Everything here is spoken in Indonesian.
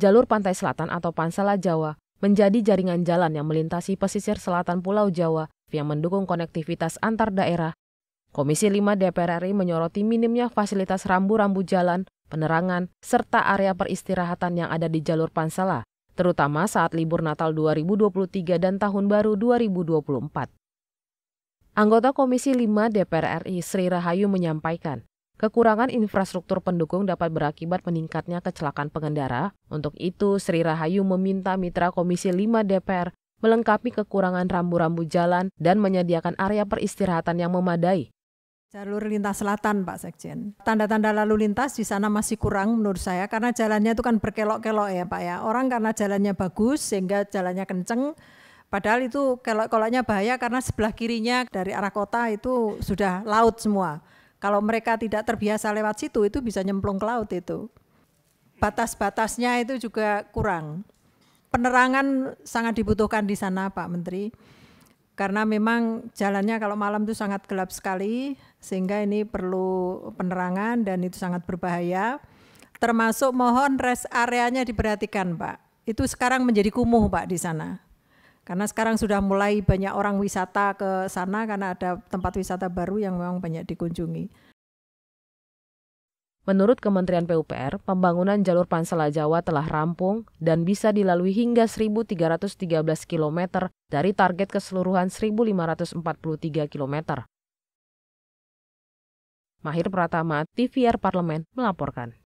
jalur pantai selatan atau Pansala Jawa menjadi jaringan jalan yang melintasi pesisir selatan Pulau Jawa yang mendukung konektivitas antar daerah. Komisi 5 DPR RI menyoroti minimnya fasilitas rambu-rambu jalan, penerangan, serta area peristirahatan yang ada di jalur Pansala, terutama saat libur Natal 2023 dan Tahun Baru 2024. Anggota Komisi 5 DPR RI Sri Rahayu menyampaikan, Kekurangan infrastruktur pendukung dapat berakibat meningkatnya kecelakaan pengendara. Untuk itu, Sri Rahayu meminta mitra Komisi 5 DPR melengkapi kekurangan rambu-rambu jalan dan menyediakan area peristirahatan yang memadai. Jalur lintas selatan, Pak Sekjen. Tanda-tanda lalu lintas di sana masih kurang menurut saya karena jalannya itu kan berkelok-kelok ya, Pak ya. Orang karena jalannya bagus sehingga jalannya kenceng, padahal itu kelok-keloknya bahaya karena sebelah kirinya dari arah kota itu sudah laut semua kalau mereka tidak terbiasa lewat situ itu bisa nyemplung ke laut itu. Batas-batasnya itu juga kurang. Penerangan sangat dibutuhkan di sana Pak Menteri. Karena memang jalannya kalau malam itu sangat gelap sekali sehingga ini perlu penerangan dan itu sangat berbahaya. Termasuk mohon rest areanya diperhatikan Pak. Itu sekarang menjadi kumuh Pak di sana karena sekarang sudah mulai banyak orang wisata ke sana karena ada tempat wisata baru yang memang banyak dikunjungi. Menurut Kementerian PUPR, pembangunan jalur Pansela Jawa telah rampung dan bisa dilalui hingga 1.313 km dari target keseluruhan 1.543 km. Mahir Pratama, TVR Parlemen melaporkan.